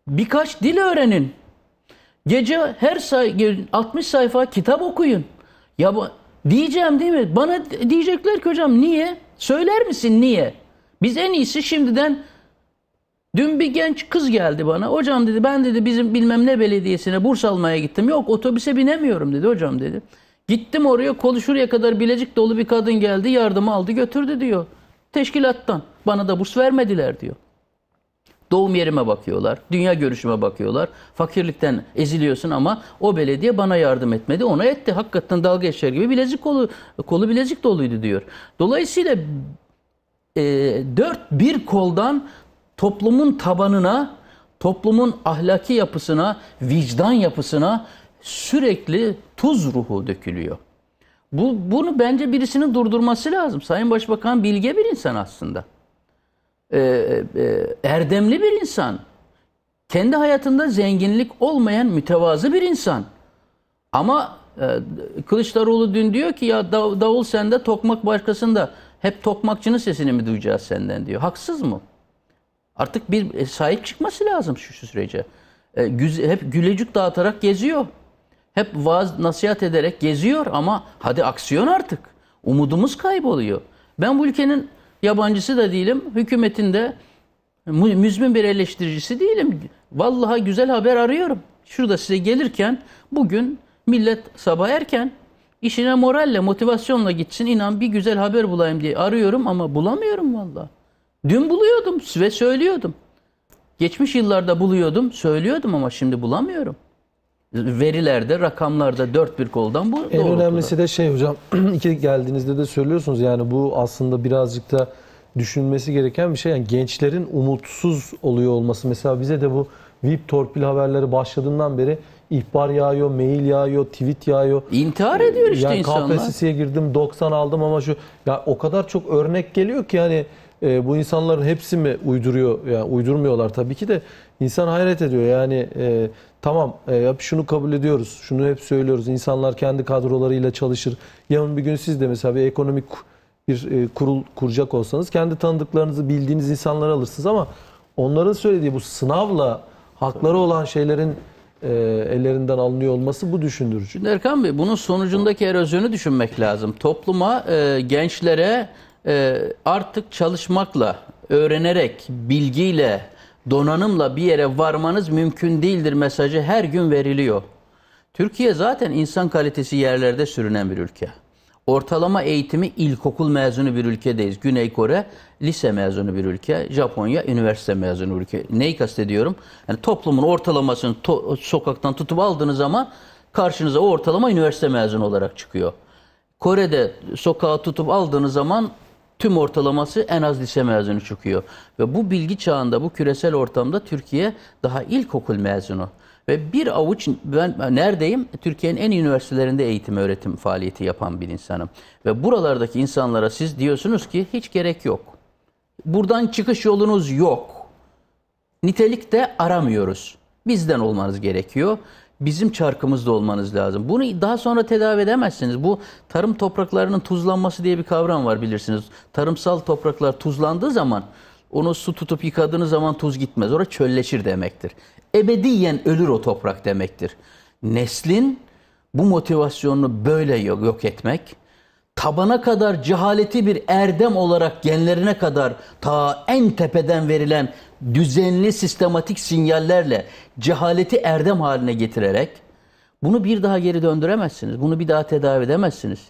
Birkaç dil öğrenin. Gece her say 60 sayfa kitap okuyun. Ya bu diyeceğim değil mi? Bana diyecekler ki hocam niye? Söyler misin niye? Biz en iyisi şimdiden Dün bir genç kız geldi bana. Hocam dedi ben dedi bizim bilmem ne belediyesine burs almaya gittim. Yok otobüse binemiyorum dedi hocam dedi. Gittim oraya kolu şuraya kadar bilecik dolu bir kadın geldi yardımı aldı götürdü diyor. Teşkilattan bana da burs vermediler diyor. Doğum yerime bakıyorlar, dünya görüşüme bakıyorlar. Fakirlikten eziliyorsun ama o belediye bana yardım etmedi, ona etti. Hakikaten dalga geçer gibi bilezik kolu, kolu bilezik doluydu diyor. Dolayısıyla e, dört bir koldan toplumun tabanına, toplumun ahlaki yapısına, vicdan yapısına sürekli tuz ruhu dökülüyor. Bu, bunu bence birisinin durdurması lazım. Sayın Başbakan bilge bir insan aslında. Ee, e, erdemli bir insan. Kendi hayatında zenginlik olmayan mütevazı bir insan. Ama e, Kılıçdaroğlu dün diyor ki ya dav, davul sende tokmak başkasında. Hep tokmakçının sesini mi duyacağız senden diyor. Haksız mı? Artık bir e, sahip çıkması lazım şu sürece. E, güz, hep gülecük dağıtarak geziyor. Hep vaaz nasihat ederek geziyor ama hadi aksiyon artık. Umudumuz kayboluyor. Ben bu ülkenin yabancısı da değilim. Hükümetinde müzmin bir eleştiricisi değilim. Vallahi güzel haber arıyorum. Şurada size gelirken bugün millet sabah erken işine moralle, motivasyonla gitsin. inan bir güzel haber bulayım diye arıyorum ama bulamıyorum valla. Dün buluyordum ve söylüyordum. Geçmiş yıllarda buluyordum, söylüyordum ama şimdi bulamıyorum verilerde, rakamlarda dört bir koldan bu En önemlisi de şey hocam, *clears throat* iki geldiğinizde de söylüyorsunuz yani bu aslında birazcık da düşünmesi gereken bir şey. Yani gençlerin umutsuz oluyor olması. Mesela bize de bu VIP torpil haberleri başladığından beri ihbar yağıyor, mail yağıyor, tweet yağıyor. İntihar ediyor işte yani insanlar. KPSS'ye girdim 90 aldım ama şu ya o kadar çok örnek geliyor ki yani e, bu insanların hepsi mi uyduruyor? Yani uydurmuyorlar tabii ki de İnsan hayret ediyor yani e, tamam e, şunu kabul ediyoruz, şunu hep söylüyoruz. insanlar kendi kadrolarıyla çalışır. Yarın bir gün siz de mesela bir ekonomik bir e, kurul kuracak olsanız kendi tanıdıklarınızı bildiğiniz insanları alırsınız ama onların söylediği bu sınavla hakları olan şeylerin e, ellerinden alınıyor olması bu düşündürücü. Şimdi Erkan Bey bunun sonucundaki erozyonu düşünmek lazım. Topluma, e, gençlere e, artık çalışmakla, öğrenerek, bilgiyle, donanımla bir yere varmanız mümkün değildir mesajı her gün veriliyor. Türkiye zaten insan kalitesi yerlerde sürünen bir ülke. Ortalama eğitimi ilkokul mezunu bir ülkedeyiz. Güney Kore lise mezunu bir ülke. Japonya üniversite mezunu bir ülke. Neyi kastediyorum? Yani toplumun ortalamasını to sokaktan tutup aldığınız zaman karşınıza o ortalama üniversite mezunu olarak çıkıyor. Kore'de sokağa tutup aldığınız zaman tüm ortalaması en az lise mezunu çıkıyor. Ve bu bilgi çağında, bu küresel ortamda Türkiye daha ilkokul mezunu. Ve bir avuç, ben neredeyim? Türkiye'nin en üniversitelerinde eğitim, öğretim faaliyeti yapan bir insanım. Ve buralardaki insanlara siz diyorsunuz ki hiç gerek yok. Buradan çıkış yolunuz yok. Nitelik de aramıyoruz. Bizden olmanız gerekiyor bizim çarkımızda olmanız lazım. Bunu daha sonra tedavi edemezsiniz. Bu tarım topraklarının tuzlanması diye bir kavram var bilirsiniz. Tarımsal topraklar tuzlandığı zaman onu su tutup yıkadığınız zaman tuz gitmez. Orada çölleşir demektir. Ebediyen ölür o toprak demektir. Neslin bu motivasyonunu böyle yok etmek, tabana kadar cehaleti bir erdem olarak genlerine kadar ta en tepeden verilen düzenli sistematik sinyallerle cehaleti erdem haline getirerek bunu bir daha geri döndüremezsiniz. Bunu bir daha tedavi edemezsiniz.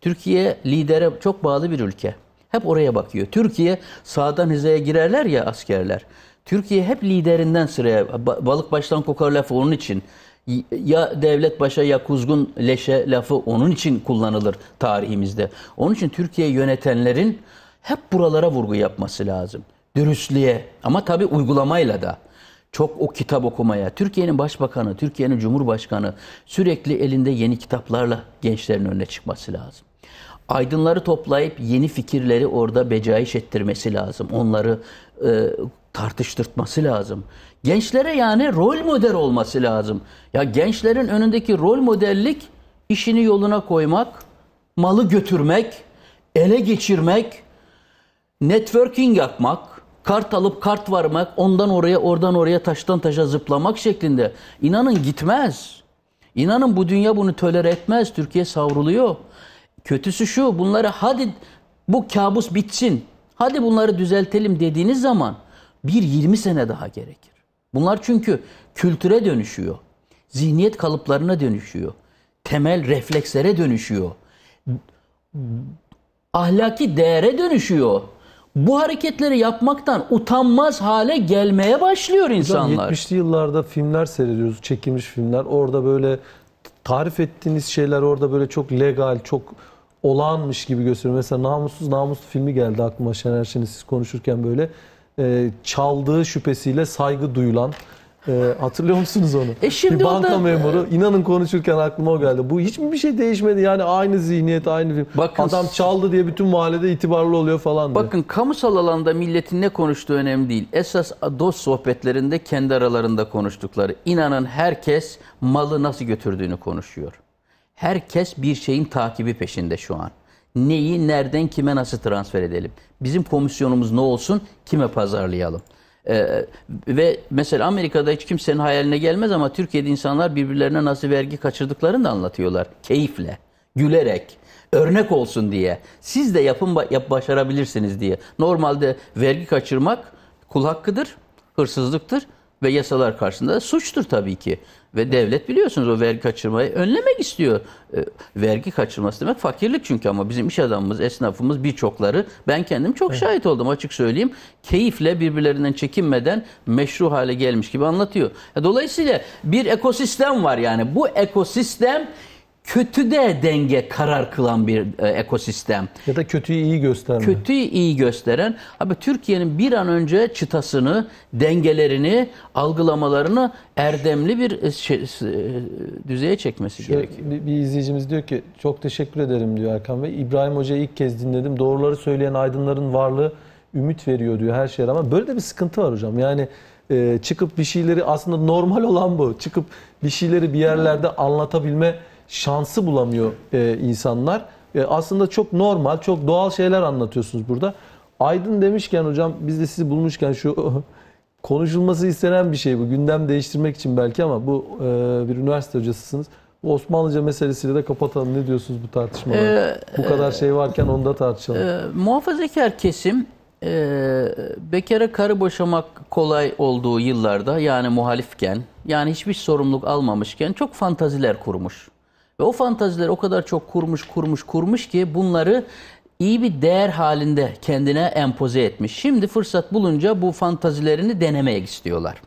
Türkiye lidere çok bağlı bir ülke. Hep oraya bakıyor. Türkiye sağdan hizaya girerler ya askerler. Türkiye hep liderinden sıraya balık baştan kokar lafı onun için ya devlet başa ya kuzgun leşe lafı onun için kullanılır tarihimizde. Onun için Türkiye yönetenlerin hep buralara vurgu yapması lazım. Dürüstlüğe ama tabii uygulamayla da çok o kitap okumaya. Türkiye'nin başbakanı, Türkiye'nin cumhurbaşkanı sürekli elinde yeni kitaplarla gençlerin önüne çıkması lazım. Aydınları toplayıp yeni fikirleri orada becaiş ettirmesi lazım. Onları e, tartıştırtması lazım. Gençlere yani rol model olması lazım. Ya gençlerin önündeki rol modellik işini yoluna koymak, malı götürmek, ele geçirmek, networking yapmak, kart alıp kart varmak, ondan oraya, oradan oraya, taştan taşa zıplamak şeklinde. İnanın gitmez. İnanın bu dünya bunu tölere etmez. Türkiye savruluyor. Kötüsü şu, bunları hadi bu kabus bitsin, hadi bunları düzeltelim dediğiniz zaman bir 20 sene daha gerekir. Bunlar çünkü kültüre dönüşüyor. Zihniyet kalıplarına dönüşüyor. Temel reflekslere dönüşüyor. Ahlaki değere dönüşüyor. Bu hareketleri yapmaktan utanmaz hale gelmeye başlıyor insanlar. 70'li yıllarda filmler seyrediyoruz, çekilmiş filmler. Orada böyle tarif ettiğiniz şeyler orada böyle çok legal, çok olağanmış gibi gösteriyor. Mesela Namussuz Namuslu filmi geldi aklıma Şener Şen'i siz konuşurken böyle. E, çaldığı şüphesiyle saygı duyulan e, hatırlıyor musunuz onu? E şimdi bir banka da... memuru inanın konuşurken aklıma o geldi. Bu hiç bir şey değişmedi. Yani aynı zihniyet, aynı film. Bakın, Adam çaldı diye bütün mahallede itibarlı oluyor falan diye. Bakın kamusal alanda milletin ne konuştuğu önemli değil. Esas dost sohbetlerinde kendi aralarında konuştukları. İnanın herkes malı nasıl götürdüğünü konuşuyor. Herkes bir şeyin takibi peşinde şu an. Neyi, nereden, kime nasıl transfer edelim? Bizim komisyonumuz ne olsun, kime pazarlayalım? Ee, ve mesela Amerika'da hiç kimsenin hayaline gelmez ama Türkiye'de insanlar birbirlerine nasıl vergi kaçırdıklarını da anlatıyorlar. Keyifle, gülerek, örnek olsun diye. Siz de yapın yap başarabilirsiniz diye. Normalde vergi kaçırmak kul hakkıdır, hırsızlıktır ve yasalar karşısında suçtur tabii ki. Ve devlet biliyorsunuz o vergi kaçırmayı önlemek istiyor. E, vergi kaçırması demek fakirlik çünkü ama bizim iş adamımız, esnafımız birçokları ben kendim çok evet. şahit oldum açık söyleyeyim. Keyifle birbirlerinden çekinmeden meşru hale gelmiş gibi anlatıyor. Dolayısıyla bir ekosistem var yani. Bu ekosistem kötü de denge karar kılan bir e, ekosistem. Ya da kötüyü iyi gösteren. Kötüyü iyi gösteren. Abi Türkiye'nin bir an önce çıtasını, dengelerini, algılamalarını erdemli bir e, şey, e, düzeye çekmesi işte gerekiyor. Bir, bir izleyicimiz diyor ki çok teşekkür ederim diyor Erkan Bey. İbrahim Hoca'yı ilk kez dinledim. Doğruları söyleyen aydınların varlığı ümit veriyor diyor her şeye ama Böyle de bir sıkıntı var hocam. Yani e, çıkıp bir şeyleri aslında normal olan bu. Çıkıp bir şeyleri bir yerlerde anlatabilme şansı bulamıyor e, insanlar. E, aslında çok normal, çok doğal şeyler anlatıyorsunuz burada. Aydın demişken hocam biz de sizi bulmuşken şu *laughs* konuşulması istenen bir şey bu. Gündem değiştirmek için belki ama bu e, bir üniversite hocasısınız. Bu Osmanlıca meselesiyle de kapatalım. Ne diyorsunuz bu tartışmada? Ee, bu kadar e, şey varken onu da tartışalım. E, muhafazakar kesim e, bekara karı boşamak kolay olduğu yıllarda yani muhalifken yani hiçbir sorumluluk almamışken çok fantaziler kurmuş. Ve o fantazileri o kadar çok kurmuş kurmuş kurmuş ki bunları iyi bir değer halinde kendine empoze etmiş. Şimdi fırsat bulunca bu fantazilerini denemeye istiyorlar.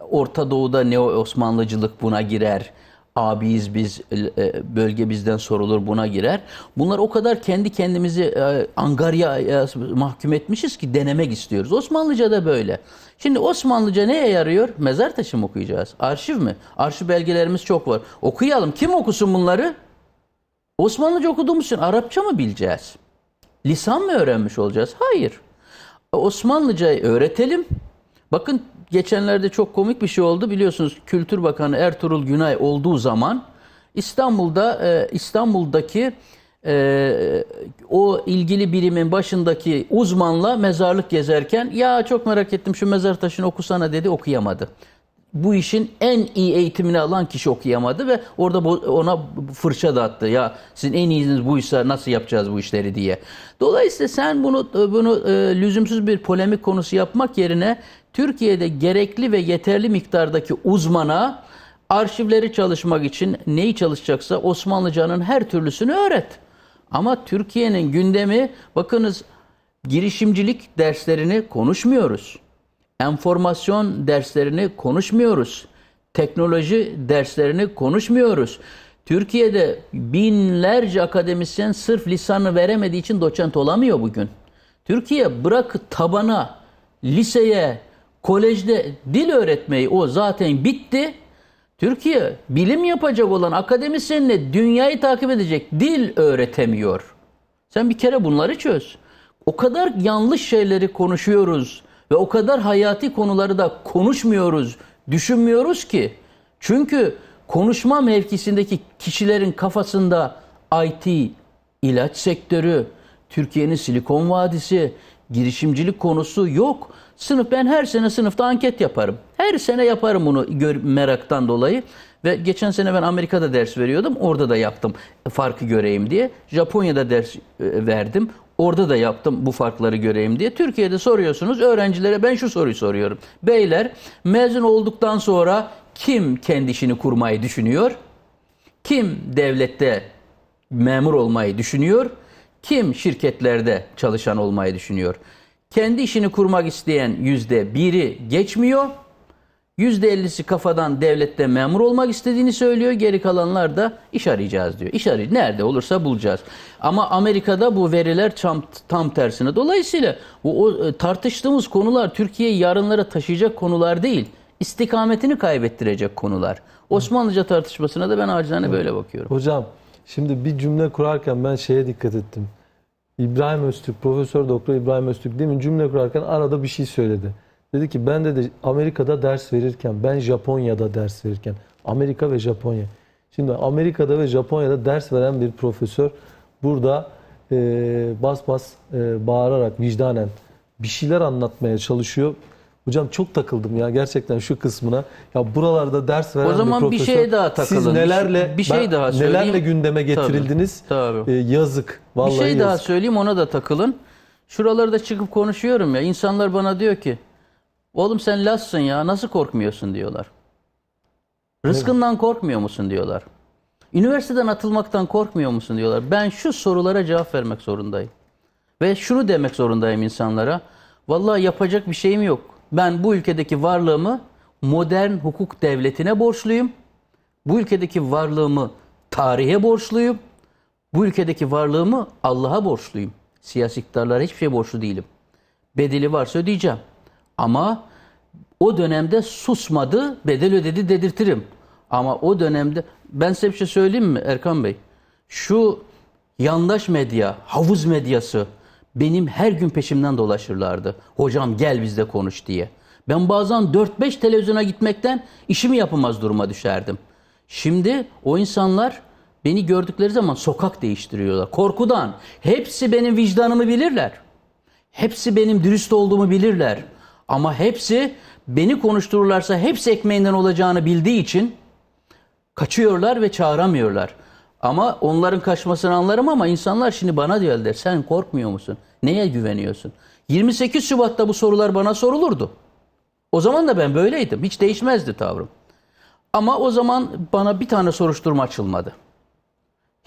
Orta Doğu'da Neo-Osmanlıcılık buna girer abiyiz biz, e, e, bölge bizden sorulur buna girer. Bunlar o kadar kendi kendimizi e, angarya mahkum etmişiz ki denemek istiyoruz. Osmanlıca da böyle. Şimdi Osmanlıca neye yarıyor? Mezar taşı mı okuyacağız? Arşiv mi? Arşiv belgelerimiz çok var. Okuyalım. Kim okusun bunları? Osmanlıca okuduğumuz için Arapça mı bileceğiz? Lisan mı öğrenmiş olacağız? Hayır. Osmanlıcayı öğretelim. Bakın Geçenlerde çok komik bir şey oldu. Biliyorsunuz Kültür Bakanı Ertuğrul Günay olduğu zaman İstanbul'da e, İstanbul'daki e, o ilgili birimin başındaki uzmanla mezarlık gezerken ya çok merak ettim şu mezar taşını okusana dedi okuyamadı bu işin en iyi eğitimini alan kişi okuyamadı ve orada ona fırça dağıttı. Ya sizin en iyiniz buysa nasıl yapacağız bu işleri diye. Dolayısıyla sen bunu bunu e, lüzumsuz bir polemik konusu yapmak yerine Türkiye'de gerekli ve yeterli miktardaki uzmana arşivleri çalışmak için neyi çalışacaksa Osmanlıcanın her türlüsünü öğret. Ama Türkiye'nin gündemi bakınız girişimcilik derslerini konuşmuyoruz enformasyon derslerini konuşmuyoruz. Teknoloji derslerini konuşmuyoruz. Türkiye'de binlerce akademisyen sırf lisanı veremediği için doçent olamıyor bugün. Türkiye bırak tabana, liseye, kolejde dil öğretmeyi o zaten bitti. Türkiye bilim yapacak olan akademisyenle dünyayı takip edecek dil öğretemiyor. Sen bir kere bunları çöz. O kadar yanlış şeyleri konuşuyoruz. Ve o kadar hayati konuları da konuşmuyoruz, düşünmüyoruz ki. Çünkü konuşma mevkisindeki kişilerin kafasında IT, ilaç sektörü, Türkiye'nin Silikon Vadisi, girişimcilik konusu yok. Sınıf ben her sene sınıfta anket yaparım. Her sene yaparım bunu gör, meraktan dolayı. Ve geçen sene ben Amerika'da ders veriyordum. Orada da yaptım farkı göreyim diye. Japonya'da ders e, verdim. Orada da yaptım bu farkları göreyim diye. Türkiye'de soruyorsunuz öğrencilere ben şu soruyu soruyorum. Beyler mezun olduktan sonra kim kendi işini kurmayı düşünüyor? Kim devlette memur olmayı düşünüyor? Kim şirketlerde çalışan olmayı düşünüyor? Kendi işini kurmak isteyen yüzde biri geçmiyor. %50'si kafadan devlette memur olmak istediğini söylüyor. Geri kalanlar da iş arayacağız diyor. İş arayacağız. Nerede olursa bulacağız. Ama Amerika'da bu veriler tam, tam tersine. Dolayısıyla bu o, e, tartıştığımız konular Türkiye'yi yarınlara taşıyacak konular değil. İstikametini kaybettirecek konular. Osmanlıca tartışmasına da ben acizane böyle bakıyorum. Hocam şimdi bir cümle kurarken ben şeye dikkat ettim. İbrahim Öztürk, Profesör Doktor İbrahim Öztürk değil mi? cümle kurarken arada bir şey söyledi. Dedi ki ben de, de Amerika'da ders verirken, ben Japonya'da ders verirken, Amerika ve Japonya. Şimdi Amerika'da ve Japonya'da ders veren bir profesör burada e, bas bas e, bağırarak vicdanen bir şeyler anlatmaya çalışıyor. Hocam çok takıldım ya gerçekten şu kısmına. Ya buralarda ders veren o zaman bir, profesör, bir şey daha takılın. Siz nelerle bir şey ben, daha söyleyeyim. nelerle gündeme getirildiniz? Tabii. tabii. E, yazık vallahi. Bir şey yazık. daha söyleyeyim ona da takılın. Şuralarda çıkıp konuşuyorum ya. İnsanlar bana diyor ki Oğlum sen Laz'sın ya nasıl korkmuyorsun diyorlar. Rızkından korkmuyor musun diyorlar. Üniversiteden atılmaktan korkmuyor musun diyorlar. Ben şu sorulara cevap vermek zorundayım. Ve şunu demek zorundayım insanlara. Vallahi yapacak bir şeyim yok. Ben bu ülkedeki varlığımı modern hukuk devletine borçluyum. Bu ülkedeki varlığımı tarihe borçluyum. Bu ülkedeki varlığımı Allah'a borçluyum. Siyasi iktidarlara hiçbir şey borçlu değilim. Bedeli varsa ödeyeceğim. Ama o dönemde susmadı, bedel ödedi dedirtirim. Ama o dönemde ben size bir şey söyleyeyim mi Erkan Bey? Şu yandaş medya, havuz medyası benim her gün peşimden dolaşırlardı. Hocam gel bizle konuş diye. Ben bazen 4-5 televizyona gitmekten işimi yapamaz duruma düşerdim. Şimdi o insanlar beni gördükleri zaman sokak değiştiriyorlar. Korkudan. Hepsi benim vicdanımı bilirler. Hepsi benim dürüst olduğumu bilirler. Ama hepsi beni konuştururlarsa hepsi ekmeğinden olacağını bildiği için kaçıyorlar ve çağıramıyorlar. Ama onların kaçmasını anlarım ama insanlar şimdi bana diyorlar sen korkmuyor musun? Neye güveniyorsun? 28 Şubat'ta bu sorular bana sorulurdu. O zaman da ben böyleydim. Hiç değişmezdi tavrım. Ama o zaman bana bir tane soruşturma açılmadı.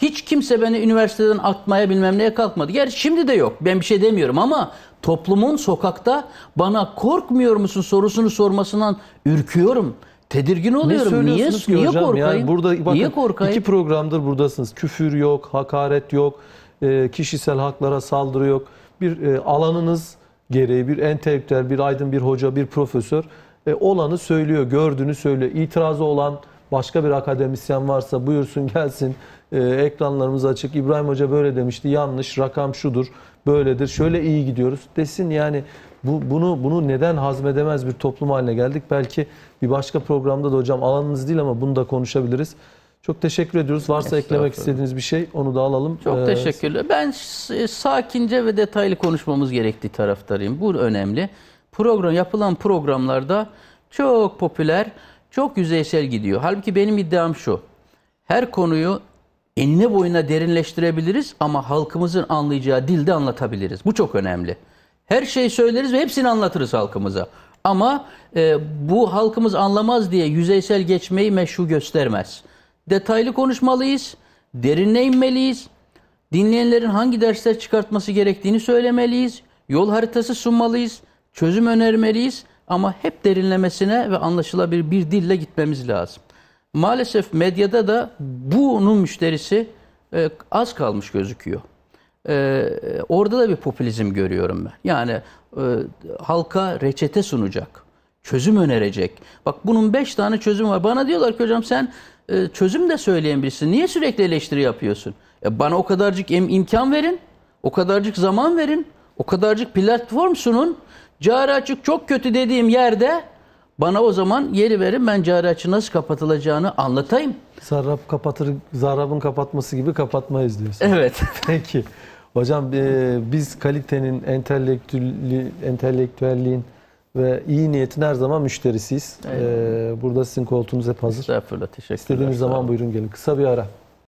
Hiç kimse beni üniversiteden atmaya bilmem neye kalkmadı. Gerçi şimdi de yok. Ben bir şey demiyorum ama toplumun sokakta bana korkmuyor musun sorusunu sormasından ürküyorum. Tedirgin oluyorum. Ne niye, ki niye hocam? korkayım? Yani burada bakın, niye korkayım? iki programdır buradasınız. Küfür yok, hakaret yok, e, kişisel haklara saldırı yok. Bir e, alanınız gereği bir entelektüel, bir aydın, bir hoca, bir profesör e, olanı söylüyor, gördüğünü söylüyor. İtirazı olan başka bir akademisyen varsa buyursun gelsin ee, ekranlarımız açık. İbrahim Hoca böyle demişti. Yanlış rakam şudur. Böyledir. Şöyle iyi gidiyoruz desin yani bu, bunu bunu neden hazmedemez bir toplum haline geldik? Belki bir başka programda da hocam alanınız değil ama bunu da konuşabiliriz. Çok teşekkür ediyoruz. Varsa eklemek istediğiniz bir şey onu da alalım. Çok ee, teşekkürler. Ben e, sakince ve detaylı konuşmamız gerektiği taraftarıyım. Bu önemli. Program yapılan programlarda çok popüler, çok yüzeysel gidiyor. Halbuki benim iddiam şu. Her konuyu enine boyuna derinleştirebiliriz ama halkımızın anlayacağı dilde anlatabiliriz. Bu çok önemli. Her şeyi söyleriz ve hepsini anlatırız halkımıza. Ama e, bu halkımız anlamaz diye yüzeysel geçmeyi meşru göstermez. Detaylı konuşmalıyız, derinle inmeliyiz, dinleyenlerin hangi dersler çıkartması gerektiğini söylemeliyiz, yol haritası sunmalıyız, çözüm önermeliyiz ama hep derinlemesine ve anlaşılabilir bir dille gitmemiz lazım. Maalesef medyada da bunun müşterisi e, az kalmış gözüküyor. E, orada da bir popülizm görüyorum ben. Yani e, halka reçete sunacak, çözüm önerecek. Bak bunun beş tane çözüm var. Bana diyorlar ki hocam sen e, çözüm de söyleyen birisin. Niye sürekli eleştiri yapıyorsun? E, bana o kadarcık im imkan verin, o kadarcık zaman verin, o kadarcık platform sunun. Cari açık çok kötü dediğim yerde bana o zaman yeri verin ben cari açı nasıl kapatılacağını anlatayım. Sarraf kapatır, zarrabın kapatması gibi kapatmayız diyorsun. Evet. *laughs* Peki. Hocam e, biz kalitenin, entelektüelliğin ve iyi niyetin her zaman müşterisiyiz. Evet. E, burada sizin koltuğunuz hep hazır. Estağfurullah, teşekkürler. İstediğiniz zaman buyurun gelin. Kısa bir ara.